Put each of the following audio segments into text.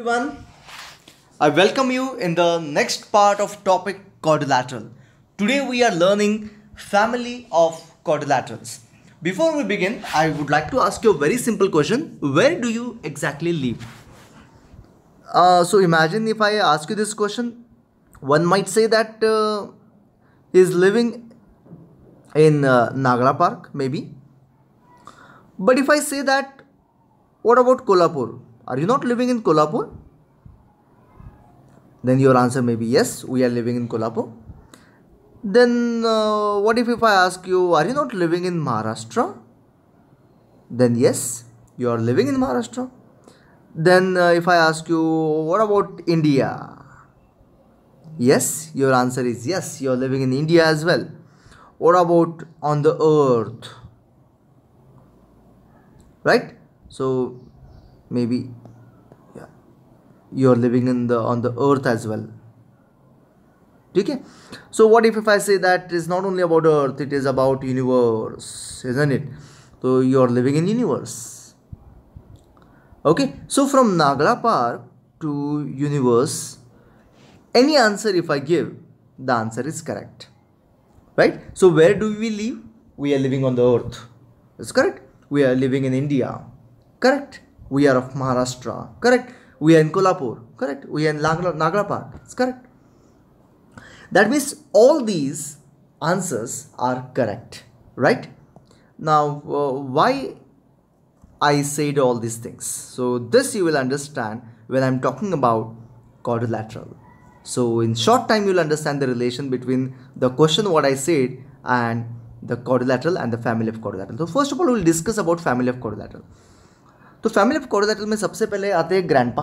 everyone i welcome you in the next part of topic quadrilateral today we are learning family of quadrilaterals before we begin i would like to ask you a very simple question where do you exactly live uh, so imagine if i ask you this question one might say that uh, is living in uh, nagara park maybe but if i say that what about kolhapur are you not living in Kolhapur? Then your answer may be yes, we are living in Kolhapur. Then uh, what if if I ask you, are you not living in Maharashtra? Then yes, you are living in Maharashtra. Then uh, if I ask you, what about India? Yes, your answer is yes, you are living in India as well. What about on the earth? Right? So maybe you're living in the on the earth as well okay. So what if if I say से not only about earth, it is about universe, isn't it? So you are living in universe. okay so from nagala park to universe any answer if i give the answer is correct right so where do we live we are living on the earth Is correct we are living in india correct we are of maharashtra correct we are in Kolhapur, correct? We in Nagra Park, it's correct. That means all these answers are correct, right? Now, uh, why I said all these things? So this you will understand when I'm talking about quadrilateral. So in short time, you'll understand the relation between the question what I said and the quadrilateral and the family of quadrilateral. So first of all, we'll discuss about family of quadrilateral. तो family of quadrilateral में सबसे पहले आते हैं grandpa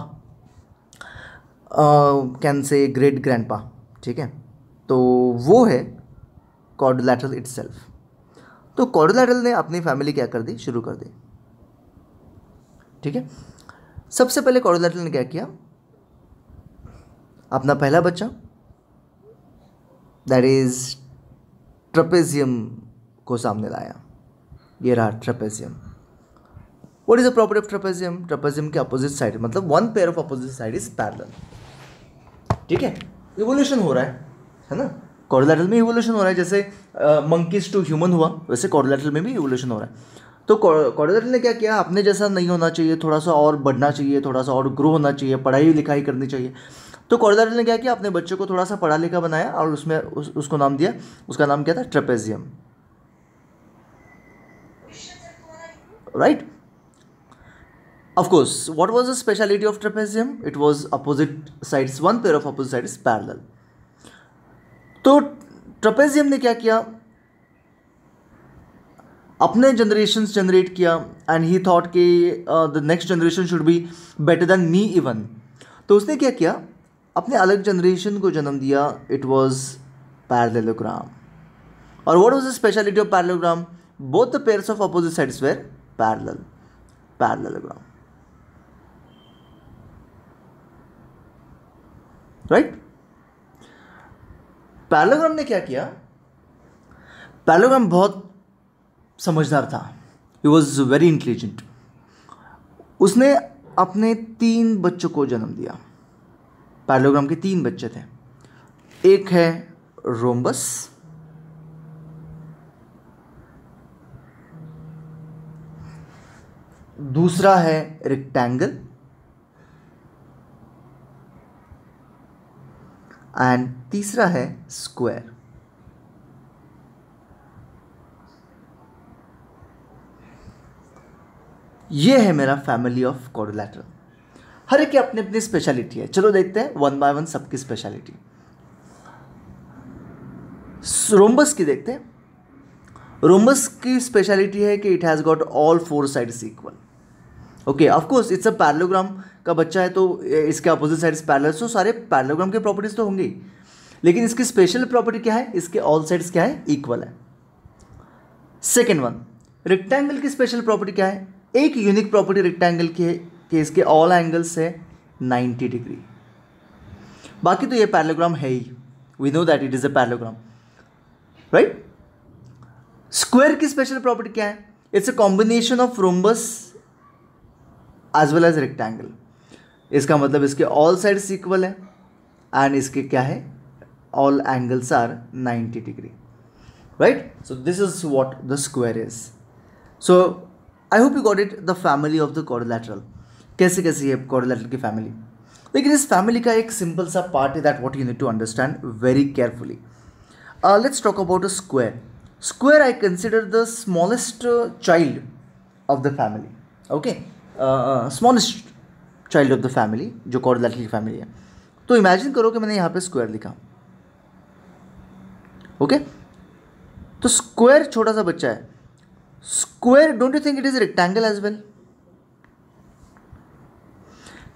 can से great grandpa ठीक है तो वो है कॉडोलैटरल सेल्फ तो कॉडोलैटरल ने अपनी फैमिली क्या कर दी शुरू कर दी ठीक है सबसे पहले कॉडोलैटरल ने क्या किया अपना पहला बच्चा दैट इज़ ट्रपेजियम को सामने लाया ये रहा trapezium what is the property of trapezium trapezium के अपोजिट साइड मतलब one pair of opposite side is parallel ठीक है इवोल्यूशन हो रहा है है ना कॉर्डोलैटरल में इवोल्यूशन हो रहा है जैसे मंकीज टू ह्यूमन हुआ वैसे कॉर्डोलैटरल में भी इवोल्यूशन हो रहा है तो कॉर्डोलैटरल ने क्या किया अपने जैसा नहीं होना चाहिए थोड़ा सा और बढ़ना चाहिए थोड़ा सा और ग्रो होना चाहिए पढ़ाई लिखाई करनी चाहिए तो कॉर्डोलैटरल ने क्या किया अपने बच्चों को थोड़ा सा पढ़ा लिखा बनाया और उसमें उस, उसको नाम दिया उसका नाम क्या था trapezium right right? Of course, what was the speciality of trapezium? It was opposite sides, one pair of opposite sides parallel. तो ट्रपेजियम ने क्या किया अपने जनरेशन जनरेट किया एंड ही थॉट कि the next generation should be better than me even तो उसने क्या किया अपने अलग जनरेशन को जन्म दिया इट वॉज पैरलेलोग्राम और what was the speciality of parallelogram both the pairs of opposite sides were parallel parallelogram right parallelogram ने क्या किया पैलोग्राम बहुत समझदार था ही वॉज वेरी इंटेलिजेंट उसने अपने तीन बच्चों को जन्म दिया पैलोग्राम के तीन बच्चे थे एक है रोम्बस दूसरा है रिक्टेंगल एंड तीसरा है स्क्वायर ये है मेरा फैमिली ऑफ कॉडोलैटर हर एक अपनी अपनी स्पेशलिटी है चलो देखते हैं वन बाय वन सबकी स्पेशलिटी रोम्बस की देखते हैं रोम्बस की स्पेशलिटी है कि it has got all four side equal okay of course it's a parallelogram का बच्चा है तो इसके अपोजिट साइड पैरल तो सारे पैरलोग्राम की प्रॉपर्टीज तो होंगी लेकिन इसकी स्पेशल प्रॉपर्टी क्या है इसके ऑल साइड्स क्या है इक्वल है सेकेंड वन रेक्टेंगल की स्पेशल प्रॉपर्टी क्या है एक यूनिक प्रॉपर्टी रेक्टेंगल की है कि इसके ऑल एंगल्स है नाइन्टी डिग्री बाकी तो ये पैरलोग्राम है ही we know that it is a parallelogram right square की स्पेशल प्रॉपर्टी क्या है it's a combination of rhombus as well as rectangle इसका मतलब इसके ऑल साइड्स इक्वल है एंड इसके क्या है all angles are 90 degree right so this is what the square is so I hope you got it the family of the quadrilateral कैसे कैसी है क्वारिलेटरल की फैमिली लेकिन इस फैमिली का एक सिंपल सा पार्ट है that what you need to understand very carefully let's talk about a square square I consider the smallest child of the family okay smallest child of the family जो quadrilateral की family है तो imagine करो कि मैंने यहाँ पे square लिखा ओके तो स्क्वायर छोटा सा बच्चा है square don't you think it is rectangle as well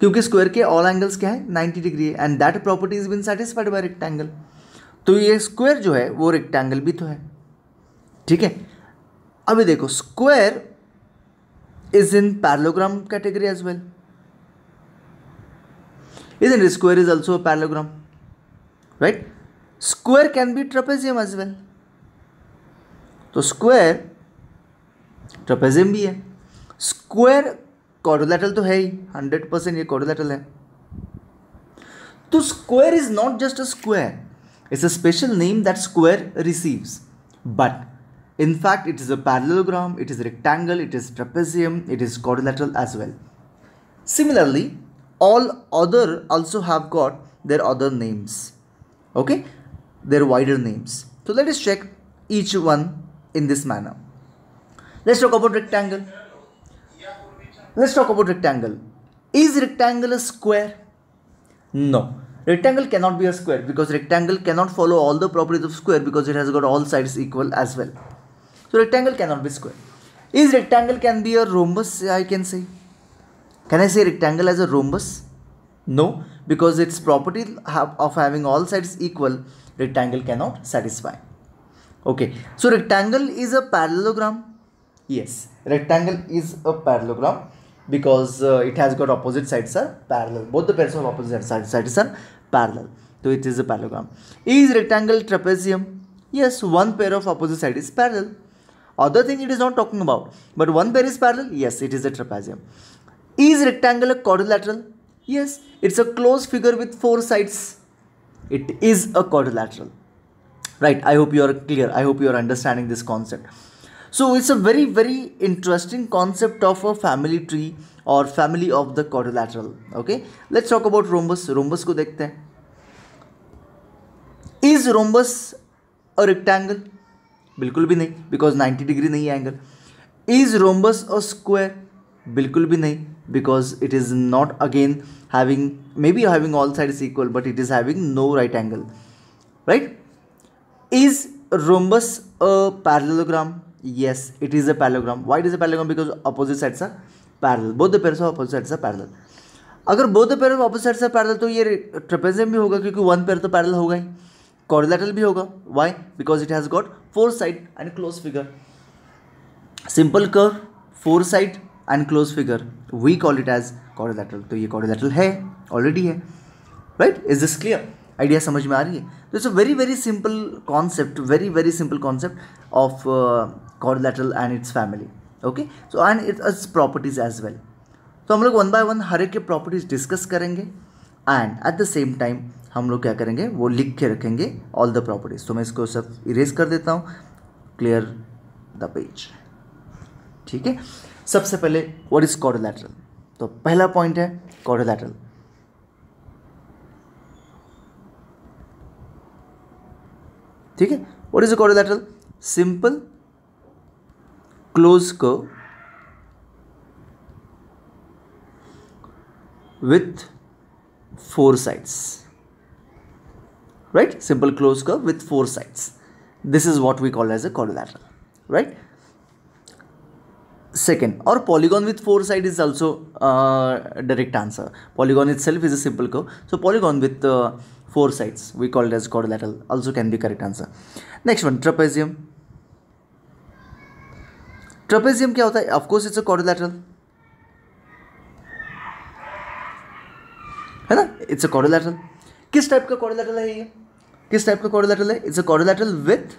क्योंकि स्क्वायर के ऑल एंगल्स क्या है 90 डिग्री है and that property is been satisfied by rectangle तो ये स्क्वायर जो है वो रेक्टेंगल भी तो है ठीक है अभी देखो square is in parallelogram category as well isn't square is also a parallelogram right square can be trapezium as well so square trapezium bhi square quadrilateral to hai 100% ye quadrilateral hai to square is not just a square it's a special name that square receives but in fact it is a parallelogram it is rectangle it is trapezium it is quadrilateral as well similarly all other also have got their other names okay their wider names so let us check each one in this manner let's talk about rectangle let's talk about rectangle is rectangle a square no rectangle cannot be a square because rectangle cannot follow all the properties of square because it has got all sides equal as well so rectangle cannot be square is rectangle can be a rhombus i can say can I say rectangle as a rhombus? No, because its property of having all sides equal, rectangle cannot satisfy. Okay, so rectangle is a parallelogram. Yes, rectangle is a parallelogram because uh, it has got opposite sides are parallel. Both the pairs of opposite sides are parallel. So it is a parallelogram. Is rectangle trapezium? Yes, one pair of opposite side is parallel. Other thing it is not talking about. But one pair is parallel? Yes, it is a trapezium. Is rectangle a quadrilateral? Yes, it's a closed figure with four sides. It is a quadrilateral. Right, I hope you are clear. I hope you are understanding this concept. So it's a very, very interesting concept of a family tree family of the quadrilateral. Okay, let's talk about rhombus. Rhombus ko dekhte हैं Is rhombus a rectangle? Bilkul bhi nahi because 90 degree nahi angle. Is rhombus a square? Bilkul bhi nahi. because it is not again having maybe having all sides equal but it is having no right angle right is rhombus a parallelogram yes it is a parallelogram why it is a parallelogram because opposite sides are parallel both the pairs of opposite sides are parallel अगर बहुत pair of opposite side से parallel तो ये trapezium भी होगा क्योंकि one pair तो parallel होगा ही कॉर्डिलेटरल भी होगा why because it has got four side and close figure simple कर four side and close figure we call it as quadrilateral तो ये कॉर्डिलेटरल है ऑलरेडी है right is this clear idea समझ में आ रही है तो it's a very very simple concept very very simple concept of quadrilateral and its family okay so and its properties as well तो हम लोग वन बाय वन हर एक के प्रॉपर्टीज डिस्कस करेंगे and at the same time हम लोग क्या करेंगे वो लिख के रखेंगे ऑल द प्रॉपर्टीज तो मैं इसको सब इरेज कर देता हूँ क्लियर द पेज ठीक है सबसे पहले वॉट इज कॉडोलैटरल तो पहला पॉइंट है कॉर्डोलैटरल ठीक है what is quadrilateral simple close curve with four sides right simple close curve with four sides this is what we call as a quadrilateral right second और polygon with four side is also direct answer polygon itself is a simple curve so polygon with four sides we called as quadrilateral also can be correct answer next one trapezium trapezium क्या होता है of course it's a quadrilateral है ना it's a quadrilateral किस type का quadrilateral है ये किस टाइप का कॉड लेटरल है it's a quadrilateral with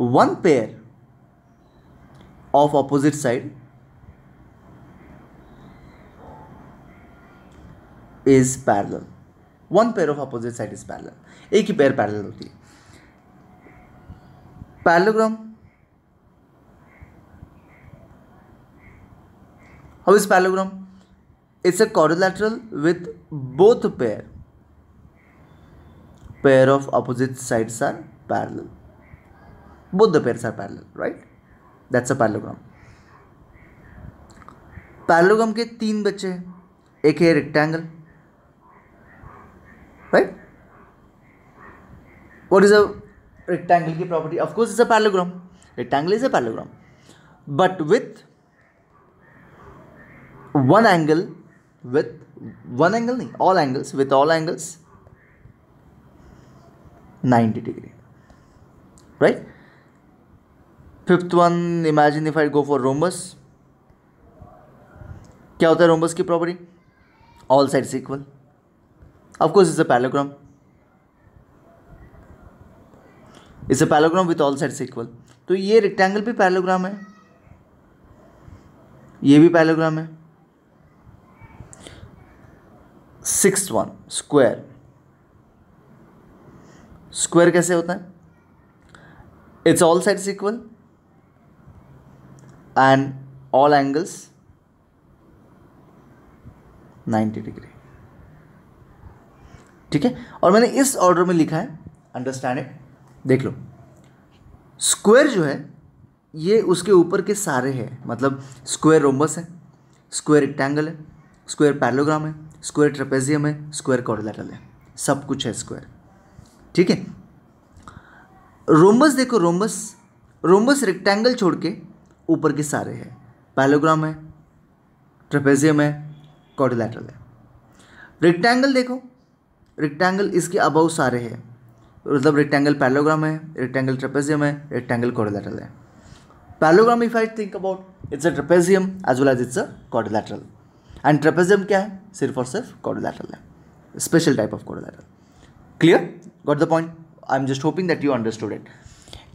one pair of opposite side is parallel one pair of opposite side is parallel एक ही pair parallel होती है parallelogram how is parallelogram it's a quadrilateral with both pair pair of opposite sides are parallel both the pairs are parallel right that's a parallelogram parallelogram के तीन बच्चे हैं एक है rectangle right what is a rectangle की property of course is a parallelogram rectangle is a parallelogram but with one angle with one angle नहीं all angles with all angles ninety degree right fifth one imagine if I go for rhombus क्या होता है rhombus की property all side equal of course is a parallelogram is a parallelogram with all side equal तो ये rectangle भी parallelogram है ये भी पैलोग्राम है सिक्स वन स्क्वायर स्क्वायर कैसे होता है it's all side equal and all angles 90 degree ठीक है और मैंने इस ऑर्डर में लिखा है अंडरस्टैंड इट देख लो स्क्वायर जो है ये उसके ऊपर के सारे हैं मतलब स्क्वायर रोमबस है स्क्वायर रेक्टेंगल है स्क्वायर पैरलोग्राम है स्क्वायर ट्रेपेजियम है स्क्वायर कॉर्डलेटल है सब कुछ है स्क्वायर ठीक है रोमबस देखो रोमबस रोमबस रेक्टेंगल छोड़ के ऊपर के सारे हैं पैलोग्राम है ट्रेपेजियम है कॉर्डिलेटरल है रेक्टेंगल देखो रेक्टेंगल इसके अबव सारे हैं मतलब रेक्टेंगल पैलोग्राम है रेक्टेंगल ट्रेपेजियम है रेक्टेंगल कॉर्डिलेटरल है parallelogram if I think about it's a trapezium as well as it's a quadrilateral and trapezium क्या है सिर्फ और सिर्फ कॉर्डिलेटरल है special type of quadrilateral clear got the point I am just hoping that you understood it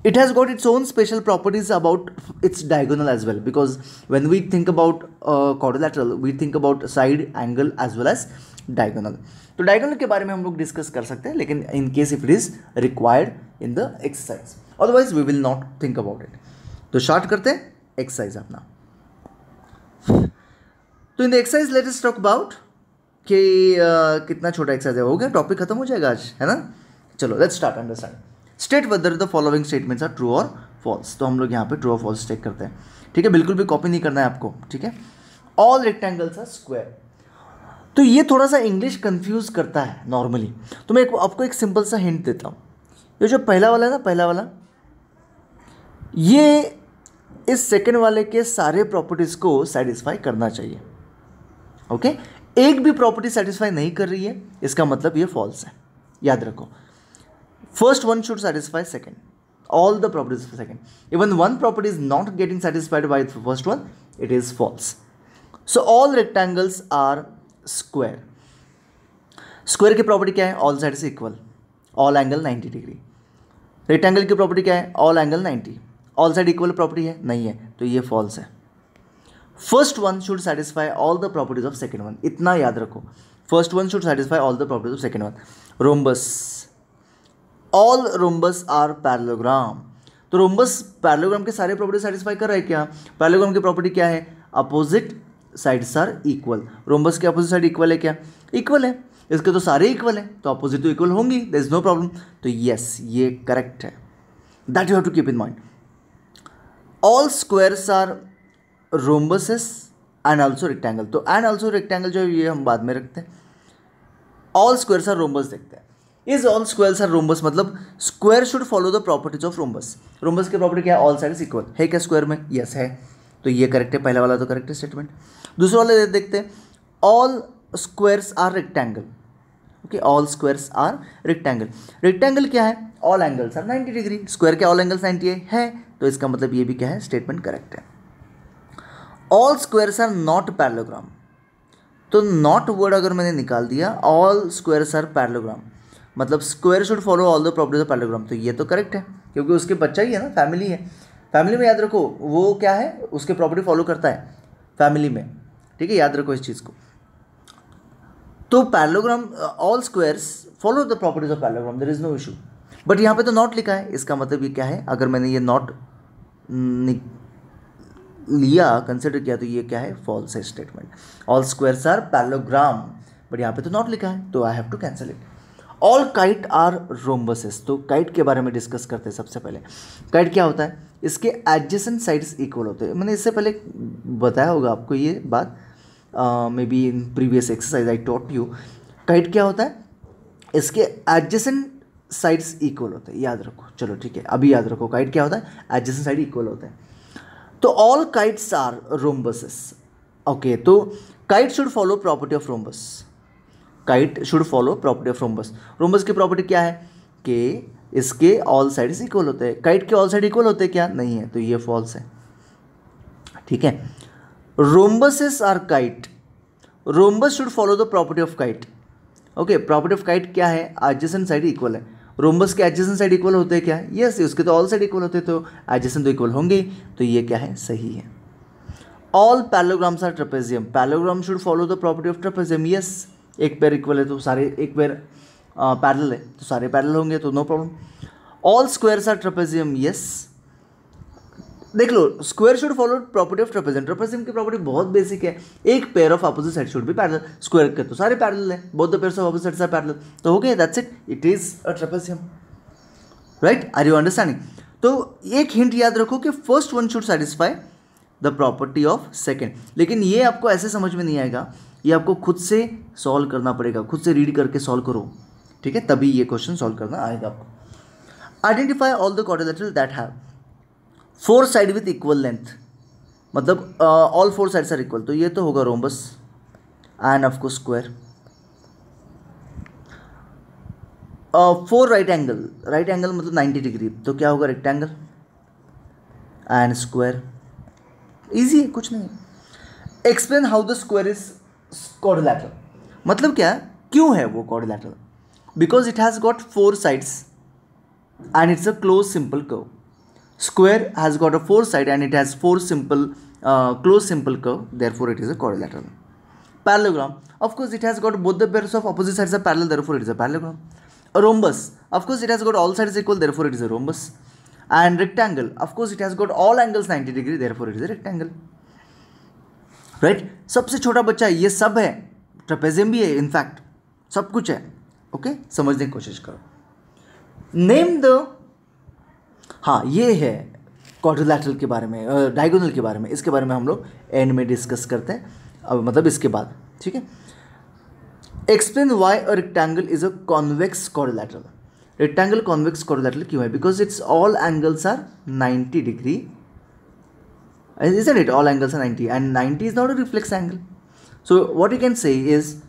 it has got its own special properties about its diagonal as well because when we think about uh, quadrilateral we think about side angle as well as diagonal तो diagonal के बारे में हम लोग discuss कर सकते हैं लेकिन in case if it is required in the exercise otherwise we will not think about it तो स्टार्ट करते हैं एक्सरसाइज अपना तो in the exercise latest talk about कि uh, कितना छोटा एक्सरसाइज है हो गया टॉपिक खत्म हो जाएगा आज है ना चलो let's start understand state whether the following statements are true और फॉल्स तो हम लोग यहाँ पे ट्रू और फॉल्स चेक करते हैं ठीक है बिल्कुल भी कॉपी नहीं करना है आपको ठीक है ऑल रेक्टेंगल्स आर स्क्वायर तो ये थोड़ा सा इंग्लिश कन्फ्यूज करता है नॉर्मली तो मैं एक, आपको एक सिंपल सा हिंट देता हूँ ये जो पहला वाला है ना पहला वाला ये इस सेकेंड वाले के सारे प्रॉपर्टीज़ को सेटिस्फाई करना चाहिए ओके okay? एक भी प्रॉपर्टी सेटिस्फाई नहीं कर रही है इसका मतलब ये फॉल्स है याद रखो first one should satisfy second all the properties of second even one property is not getting satisfied by the first one it is false so all rectangles are square square ki property kya hai all sides equal all angle 90 degree rectangle की property क्या है all angle 90 all side equal property है नहीं है तो ये false है first one should satisfy all the properties of second one इतना याद रखो first one should satisfy all the properties of second one rhombus all rhombus are parallelogram तो रोम्बस पैरलोग्राम के सारे प्रॉपर्टी सेटिस्फाई कर रहे हैं क्या पैरलोग्राम की प्रॉपर्टी क्या है opposite sides are equal rhombus के अपोजिट साइड इक्वल है क्या इक्वल है इसके तो सारे इक्वल हैं तो अपोजिट तो इक्वल होंगी दर इज़ नो प्रॉब्लम तो यस ये करेक्ट है that you have to keep in mind all squares are rhombuses and also rectangle तो एंड ऑल्सो रेक्टेंगल जो ये हम बाद में रखते हैं ऑल स्क्वेयर्स आर रोम्बस देखते हैं is all squares are rhombus मतलब square should follow the properties of rhombus rhombus की प्रॉपर्टी क्या है ऑल साइड इज इक्वल है क्या स्क्वायर में यस yes, है तो ये करेक्ट है पहला वाला तो करेक्ट है स्टेटमेंट दूसरा वाला देखते हैं all squares are rectangle okay all squares are rectangle rectangle क्या है all angles are 90 degree square के ऑल एंगल्स 90 है, है तो इसका मतलब ये भी क्या है स्टेटमेंट करेक्ट है all squares are not parallelogram तो नॉट वर्ड अगर मैंने निकाल दिया ऑल स्क्वेयर्स आर पैरलोग्राम मतलब square should follow all the properties of parallelogram तो ये तो करेक्ट है क्योंकि उसके बच्चा ही है ना फैमिली है फैमिली में याद रखो वो क्या है उसके प्रॉपर्टी फॉलो करता है फैमिली में ठीक है याद रखो इस चीज़ को तो parallelogram all squares follow the properties of parallelogram there is no issue but यहाँ पे तो नॉट लिखा है इसका मतलब ये क्या है अगर मैंने ये नॉट लिया कंसिडर किया तो ये क्या है फॉल्स है statement all squares are parallelogram but यहाँ पे तो नॉट लिखा है तो I have to cancel it all kite are rhombuses तो काइट के बारे में डिस्कस करते हैं सबसे पहले काइट क्या होता है इसके एडजेसेंट साइड्स इक्वल होते हैं मैंने इससे पहले बताया होगा आपको ये बात maybe in previous exercise I taught you kite क्या होता है इसके एडजेसेंट साइड्स इक्वल होते हैं याद रखो चलो ठीक है अभी याद रखो काइट क्या होता है एडजेसेंट साइड इक्वल होते हैं तो all kites are rhombuses okay तो kite should follow property of rhombus kite should follow property of rhombus rhombus की प्रॉपर्टी क्या है कि इसके ऑल साइड इक्वल होते हैं काइट के ऑल साइड इक्वल होते हैं क्या नहीं है तो ये फॉल्स है ठीक है rhombuses are kite rhombus should follow the property of kite okay property of kite क्या है एडजेसन साइड इक्वल है रोम्बस के एडजेसन साइड इक्वल होते हैं क्या यस yes, उसके तो ऑल साइड इक्वल होते तो एडजेसन तो इक्वल होंगे तो ये क्या है सही है all parallelograms are trapezium parallelogram should follow the property of trapezium yes एक पैर इक्वल है तो सारे एक पैर पैरल है तो सारे पैरल होंगे तो no problem all squares are trapezium yes देख लो square should follow property of trapezium trapezium की प्रॉपर्टी बहुत बेसिक है एक pair of opposite side should भी पैरल स्क्वेयर के तो सारे पैरल है बहुत pair of opposite side parallel तो हो गए that's it it is a trapezium right are you understanding तो एक हिंट याद रखो कि first one should satisfy the property of second लेकिन ये आपको ऐसे समझ में नहीं आएगा ये आपको खुद से सॉल्व करना पड़ेगा खुद से रीड करके सॉल्व करो ठीक है तभी ये क्वेश्चन सॉल्व करना आएगा आपको identify all the quadrilateral that have four side with equal length मतलब all four sides are equal तो ये तो होगा रोमबस एन ऑफ को square four right angle right angle मतलब नाइन्टी डिग्री तो क्या होगा रेक्टेंगल एंड स्क्वायर इजी है कुछ नहीं explain how the square is quadrilateral मतलब क्या क्यों है वो quadrilateral because it has got four sides and it's a close simple curve square has got a four side and it has four simple close simple curve therefore it is a quadrilateral parallelogram of course it has got both the pairs of opposite sides parallel therefore it is a parallelogram rhombus of course it has got all sides equal therefore it is a rhombus and rectangle of course it has got all angles ninety degree therefore it is a rectangle right right? सबसे छोटा बच्चा ये सब है trapezium भी है in fact सब कुछ है ओके okay? समझने की कोशिश करो नेम द हाँ ये है क्वाड्रिलैटरल के बारे में डायगोनल के बारे में इसके बारे में हम लोग एंड में डिस्कस करते हैं अब मतलब इसके बाद ठीक है explain why a rectangle is a convex quadrilateral rectangle convex quadrilateral क्यों है because it's all angles are 90 degree isn't it all angles are 90 and 90 is not a reflex angle so what you can say is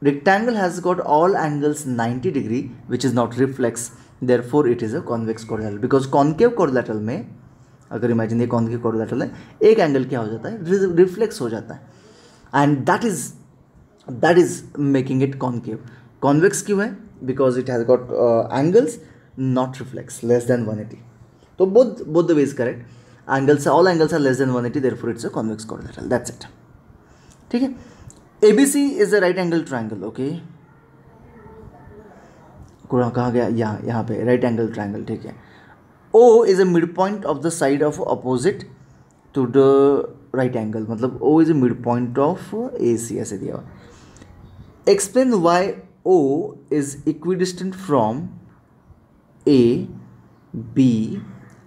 rectangle has got all angles 90 degree which is not reflex therefore it is a convex quadrilateral because concave quadrilateral में अगर imagine ये concave quadrilateral है एक angle क्या हो जाता है reflex हो जाता है and that is that is making it concave convex क्यों है because it has got angles not reflex less 180 So both both the ways correct. angles all angles are less than 180 therefore it's a convex quadrilateral that's it ठीक है ABC is a right angle triangle okay कहा गया यहाँ यहाँ पे right angle triangle ठीक है O is a mid point of the side of opposite to the right angle मतलब O is a mid point of A C ऐसे दिया हुआ explain why O is equidistant from A B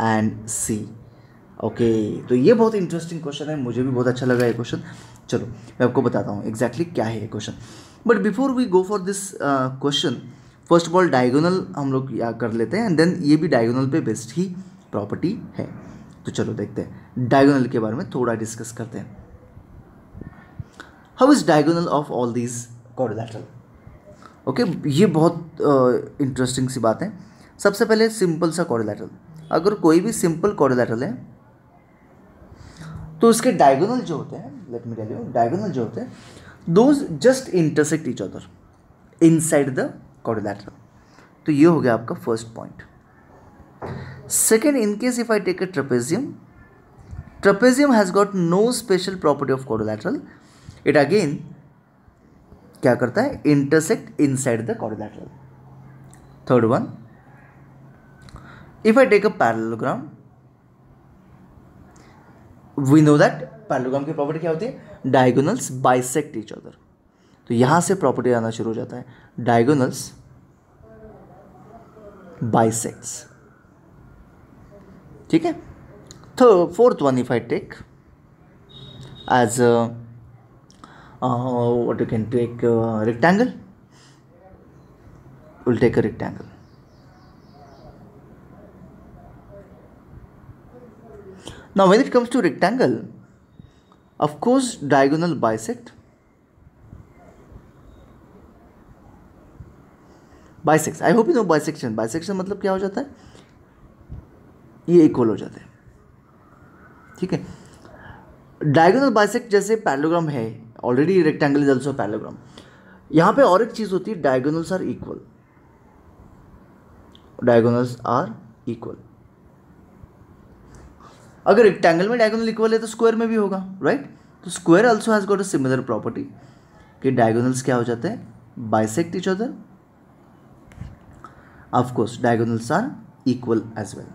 and C okay तो ये बहुत interesting question है मुझे भी बहुत अच्छा लगा ये क्वेश्चन चलो मैं आपको बताता हूँ एग्जैक्टली क्या है ये question but before we go for this question first of all diagonal हम लोग कर लेते हैं एंड देन ये भी डायगोनल पे बेस्ड ही प्रॉपर्टी है तो चलो देखते हैं डायगोनल के बारे में थोड़ा डिस्कस करते हैं how is diagonal of all these quadrilateral okay ये बहुत इंटरेस्टिंग uh, सी बात है सबसे पहले सिंपल सा कॉर्डिलेटरल अगर कोई भी सिंपल कॉर्डिलेटरल है तो उसके डायगोनल जो होते हैं let me tell you diagonal जो होते हैं those just intersect each other side the quadrilateral तो ये हो गया आपका first point second in case if I take a trapezium trapezium has got no special property of quadrilateral it again क्या करता है intersect inside the quadrilateral third one if I take a parallelogram we know that parallelogram की property क्या होती है diagonals bisect each other तो यहां से प्रॉपर्टी आना शुरू हो जाता है डायगोनल्स बाइसेक्ट्स ठीक है तो fourth one if I take as what you can take can take uh, rectangle Now when it comes to rectangle, of course diagonal bisect. Bisects I hope you know bisection bisection मतलब क्या हो जाता है ये equal हो जाते हैं ठीक है डायगोनल बाइसेक्ट जैसे पैरलोग्राम है already rectangle is also parallelogram यहाँ पे और एक चीज़ होती है diagonals are equal diagonals are equal अगर रेक्टेंगल में डायगोनल इक्वल है तो स्क्वायर में भी होगा राइट तो square also has got a similar property कि डायगोनल्स क्या हो जाते हैं bisect each other of course diagonals are equal as well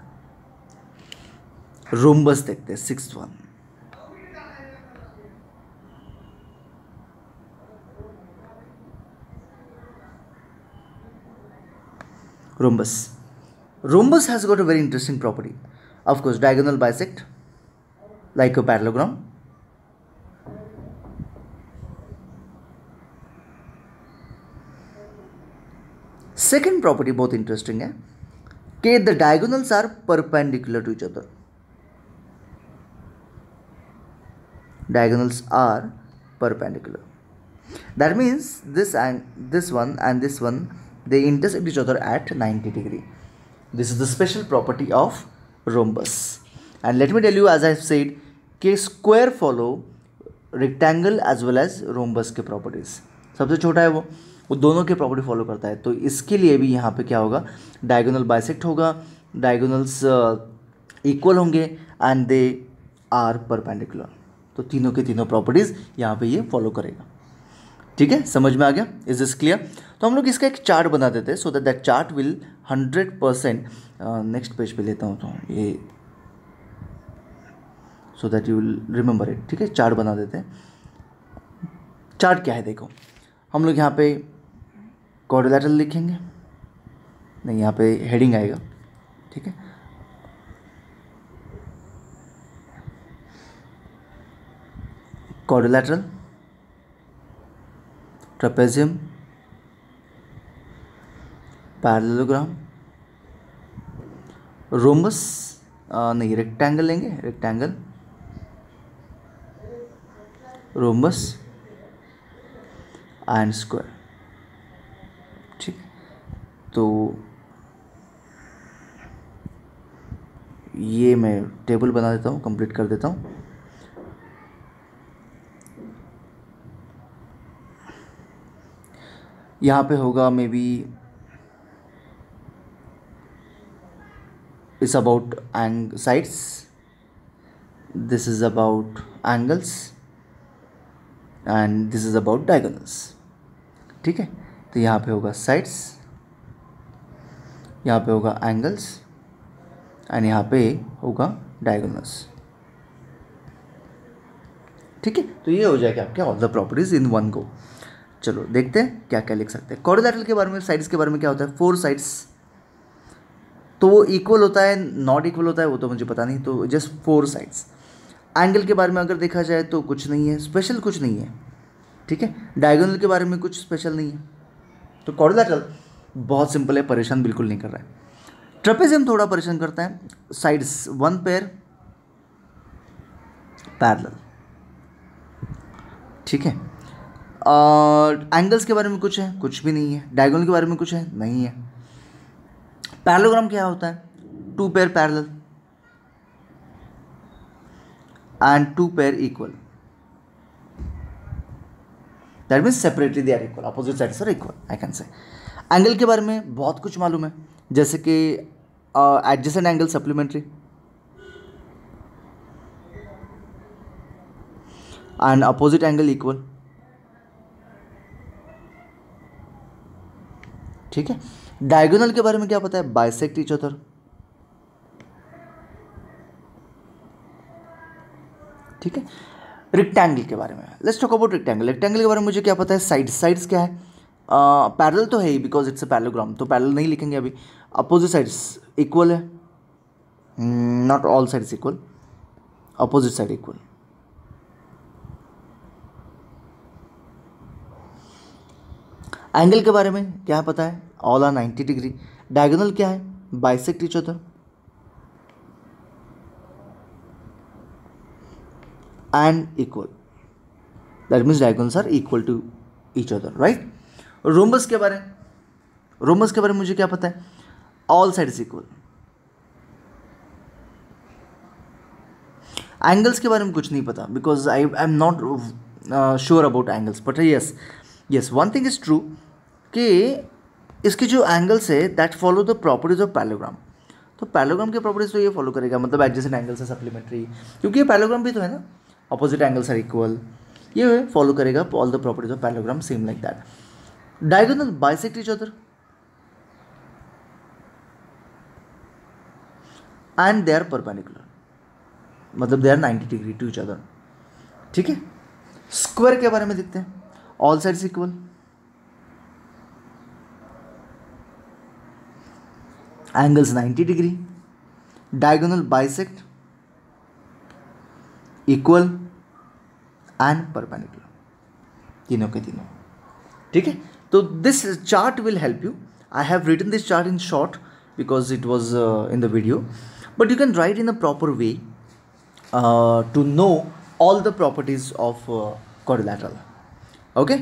rhombus देखते हैं six one rhombus rhombus has got a very interesting property of course diagonal bisect like a parallelogram second property both interesting hai कि the diagonals are perpendicular to each other diagonals are perpendicular that means this and this one and this one they intersect each other at 90 degree this is the special property of rhombus and let me tell you as i have said कि square follow rectangle as well as rhombus के properties सबसे छोटा है वो वो दोनों के property follow करता है तो इसके लिए भी यहाँ पे क्या होगा डायगोनल बाइसेक्ट होगा डायगोनल्स इक्वल uh, होंगे एंड दे आर परपेंडिकुलर तो तीनों के तीनों प्रॉपर्टीज़ यहाँ पे ये फॉलो करेगा ठीक है समझ में आ गया इज दिस क्लियर तो हम लोग इसका एक चार्ट बना देते हैं so that that chart will hundred percent next page पे लेता हूँ तो ये so that you remember it ठीक है चार्ट बना देते हैं चार्ट क्या है देखो हम लोग यहाँ पे कॉर्डोलेटर लिखेंगे नहीं यहाँ पे हेडिंग आएगा ठीक है quadrilateral trapezium parallelogram rhombus uh, नहीं रेक्टेंगल लेंगे रेक्टेंगल रोमस एंड स्क्वायर ठीक तो ये मैं टेबल बना देता हूँ कंप्लीट कर देता हूँ यहाँ पे होगा maybe is about ang sides this is about angles and this is about diagonals ठीक है तो यहाँ पे होगा sides यहाँ पे होगा angles एंड यहाँ पे होगा diagonals ठीक है तो ये हो जाएगा आपके all the properties in one को चलो देखते हैं क्या क्या लिख सकते हैं कॉर्डोलैटरल के बारे में साइड्स के बारे में क्या होता है फोर साइड्स तो वो इक्वल होता है नॉट इक्वल होता है वो तो मुझे पता नहीं तो जस्ट फोर साइड्स एंगल के बारे में अगर देखा जाए तो कुछ नहीं है स्पेशल कुछ नहीं है ठीक है डायगोनल के बारे में कुछ स्पेशल नहीं है तो कॉर्डिलेटरल बहुत सिंपल है परेशान बिल्कुल नहीं कर रहा है ट्रपेजियम थोड़ा परेशान करता है साइड्स वन पेयर पैरल ठीक है और एंगल्स के बारे में कुछ है कुछ भी नहीं है डायगोनल के बारे में कुछ है नहीं है पैरलोग्राम क्या होता है two pair parallel and two pair equal that mean separately they are equal opposite side सर equal I can say angle के बारे में बहुत कुछ मालूम है जैसे कि adjacent angle supplementary and opposite angle equal ठीक है डायगोनल के बारे में क्या पता है बाइसेक्ट इच अदर ठीक है रिक्टेंगल के बारे में let's talk about rectangle rectangle के बारे में मुझे क्या पता है साइड साइड्स क्या है पैरल तो है ही बिकॉज इट्स अ पैरलोग्राम तो पैरल नहीं लिखेंगे अभी अपोजिट साइड्स इक्वल है not all sides equal opposite side equal angle के बारे में क्या पता है all are ninety degree diagonal क्या है bisect each other and equal that means diagonals are equal to each other right rhombus के बारे में rhombus के बारे में मुझे क्या पता है ऑल साइड इक्वल एंगल्स के बारे में कुछ नहीं पता because I I am not sure about angles but yes yes one thing is true कि इसकी जो एंगल्स है that follow the properties of parallelogram तो पैलोग्राम की प्रॉपर्टीज़ तो ये फॉलो करेगा मतलब एडजस्टेंट एंगल्स है सप्लीमेंट्री क्योंकि ये पैलोग्राम भी तो है ना अपोजिट एंगल्स आर इक्वल ये फॉलो करेगा all the properties of parallelogram same like that diagonal bisect each other and they are perpendicular मतलब they are ninety degree to each other ठीक है स्क्वायर के बारे में देखते हैं all sides equal angles 90 degree diagonal bisect equal and perpendicular तीनों के तीनों ठीक है तो this chart will help you I have written this chart in short because it was uh, in the video but you can write in a proper way uh, to know all the properties of uh, quadrilateral okay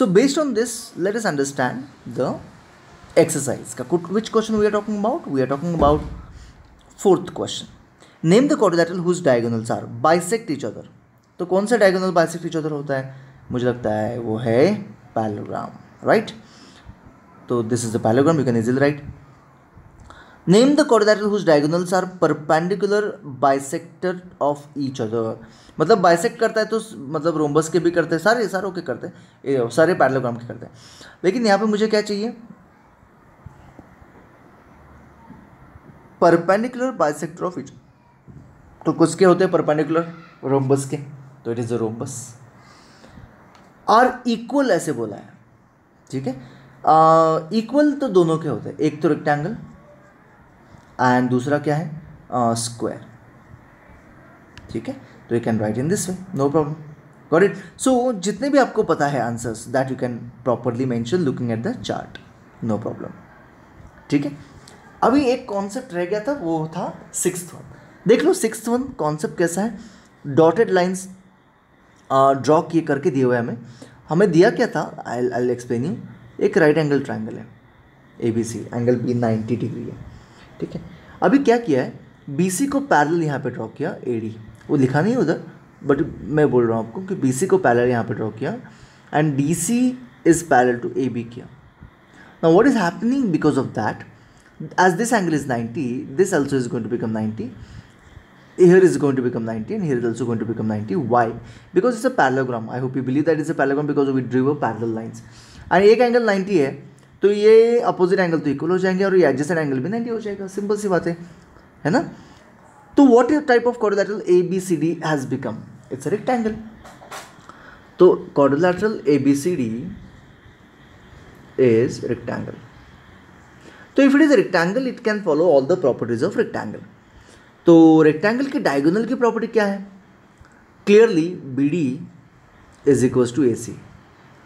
so based on this let us understand the exercise का which question we are talking about we are talking about fourth question name the quadrilateral whose diagonals are bisect each other तो कौन सा diagonal bisect each other होता है मुझे लगता है वो है पैलोग्राम राइट तो this is the parallelogram you can easily write name the quadrilateral whose diagonals are perpendicular bisector of each other मतलब बाइसेक्ट करता है तो मतलब रोम्बस के भी करते हैं सारे सारों के करते हैं सारे पैरलोग्राम के करते हैं लेकिन यहाँ पे मुझे क्या चाहिए परपेंडिकुलर बाइसेक्टर ऑफ इच तो किसके होते हैं परपेंडिकुलर रोम्बस के तो it is a rhombus are equal ऐसे बोला है ठीक है इक्वल तो दोनों के होते हैं एक तो रेक्टेंगल एंड दूसरा क्या है स्क्वायर ठीक है तो you can write in this way no problem got it so जितने भी आपको पता है answers that you can properly mention looking at the chart no problem ठीक है अभी एक कॉन्सेप्ट रह गया था वो था सिक्स वन देख लो सिक्स वन कॉन्सेप्ट कैसा है डॉटेड लाइन्स ड्रॉ किए करके दिए हुए हमें हमें दिया क्या था आई आई एक्सप्लेन यू एक राइट एंगल ट्राइंगल है A B C angle B ninety degree है ठीक है अभी क्या किया है बी सी को पैरल यहाँ पे ड्रॉ किया ए डी वो लिखा नहीं उधर बट मैं बोल रहा हूँ आपको कि बी सी को पैरल यहाँ पे ड्रॉ किया and D C is parallel to A B किया ना what is happening because of that as this angle is 90 this also is going to become 90 here is going to become 90 and here is also going to become 90 why because it's a parallelogram i hope you believe that it's a parallelogram because we drew a parallel lines and ek angle 90 hai to ye opposite angle to equal ho jayenge aur ye adjacent angle bhi 90 हो जाएगा simple सी बात hai है ना तो what type of quadrilateral A B C D has become it's a rectangle तो quadrilateral A B C D is rectangle तो if it is rectangle it can follow all the properties of rectangle तो rectangle की diagonal की property क्या है clearly B D is equals to A C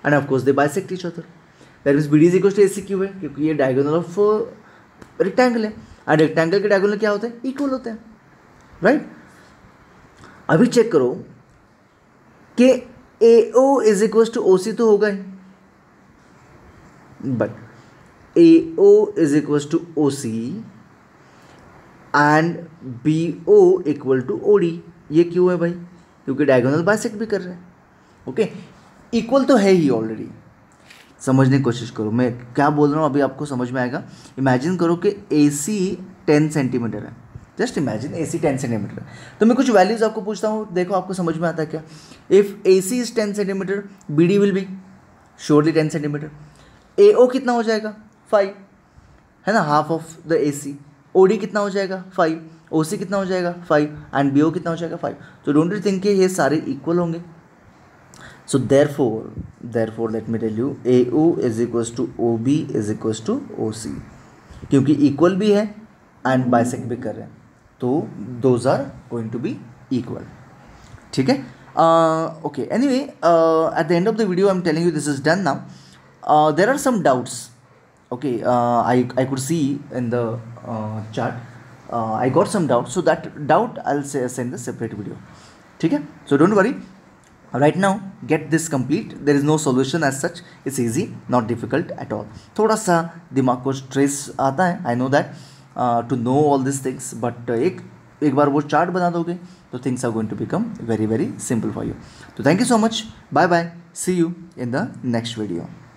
and of course they bisect each other that means B D is equals to A C क्यों है क्योंकि ये diagonal of rectangle है एंड रेक्टेंगल के डायगोनल क्या होते हैं इक्वल होते हैं राइट right? अभी चेक करो कि A O is equals to O C तो होगा ही but A O is equal to O C and B O equal to O D ये क्यों है भाई क्योंकि डायगोनल बाइसेक भी कर रहे हैं ओके इक्वल तो है ही ऑलरेडी समझने की कोशिश करो मैं क्या बोल रहा हूँ अभी आपको समझ में आएगा इमेजिन करो कि ए सी टेन सेंटीमीटर है just imagine A C ten centimetre है तो मैं कुछ वैल्यूज़ आपको पूछता हूँ देखो आपको समझ में आता है क्या if A C is ten centimetre B D will be surely ten centimetre A O कितना हो जाएगा फाइव है ना half of the A C O D कितना हो जाएगा फाइव ओ सी कितना हो जाएगा फाइव एंड बी ओ कितना हो जाएगा फाइव तो डोंट यू थिंक ये सारे इक्वल होंगे so therefore therefore let me tell you A O is equals to O B is equals to O C क्योंकि इक्वल भी है एंड बाइसेक भी कर रहे हैं तो those are going to be equal ठीक है okay anyway at the end of the video I am telling you this is done now there are some doubts okay uh, I, I could see in the uh, chart uh, I got some doubt so that doubt I'll say send the separate video okay है so don't worry right now get this complete there is no solution as such it's easy not difficult at all thoda sa dimag ko stress aata hai I know that uh, to know all these things but uh, ek एक बार वो chart बना दोगे तो things are going to become very very simple for you तो thank you so much bye bye see you in the next video